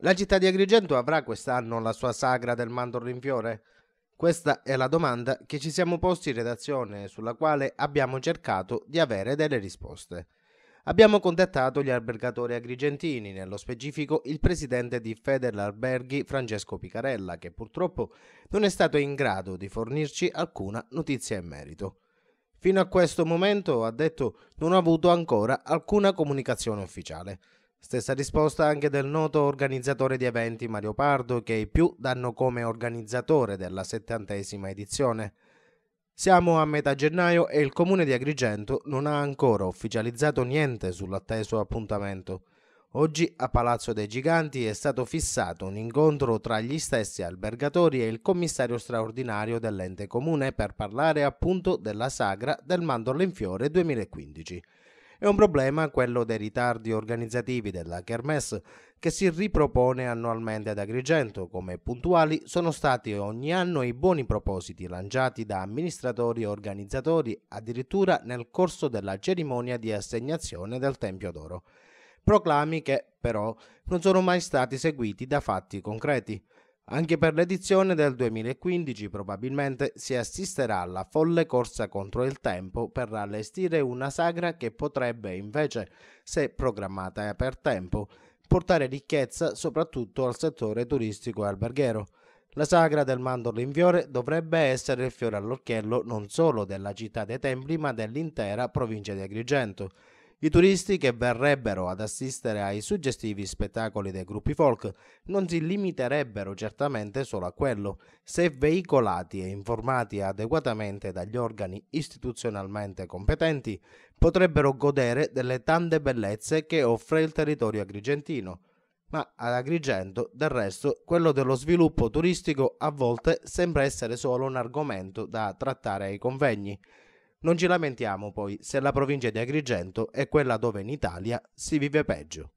La città di Agrigento avrà quest'anno la sua sagra del mandorlo in fiore? Questa è la domanda che ci siamo posti in redazione, sulla quale abbiamo cercato di avere delle risposte. Abbiamo contattato gli albergatori agrigentini, nello specifico il presidente di Federalberghi Francesco Picarella, che purtroppo non è stato in grado di fornirci alcuna notizia in merito. Fino a questo momento, ha detto, non ha avuto ancora alcuna comunicazione ufficiale. Stessa risposta anche del noto organizzatore di eventi Mario Pardo che i più danno come organizzatore della settantesima edizione. Siamo a metà gennaio e il comune di Agrigento non ha ancora ufficializzato niente sull'atteso appuntamento. Oggi a Palazzo dei Giganti è stato fissato un incontro tra gli stessi albergatori e il commissario straordinario dell'ente comune per parlare appunto della sagra del mandorlo in fiore 2015. È un problema quello dei ritardi organizzativi della Kermesse che si ripropone annualmente ad Agrigento, come puntuali sono stati ogni anno i buoni propositi lanciati da amministratori e organizzatori addirittura nel corso della cerimonia di assegnazione del Tempio d'Oro. Proclami che, però, non sono mai stati seguiti da fatti concreti. Anche per l'edizione del 2015 probabilmente si assisterà alla folle corsa contro il tempo per allestire una sagra che potrebbe invece, se programmata per tempo, portare ricchezza soprattutto al settore turistico e alberghiero. La sagra del mandorlo in fiore dovrebbe essere il fiore all'occhiello non solo della città dei templi ma dell'intera provincia di Agrigento. I turisti che verrebbero ad assistere ai suggestivi spettacoli dei gruppi folk non si limiterebbero certamente solo a quello, se veicolati e informati adeguatamente dagli organi istituzionalmente competenti, potrebbero godere delle tante bellezze che offre il territorio agrigentino. Ma ad Agrigento, del resto, quello dello sviluppo turistico a volte sembra essere solo un argomento da trattare ai convegni non ci lamentiamo poi se la provincia di Agrigento è quella dove in Italia si vive peggio.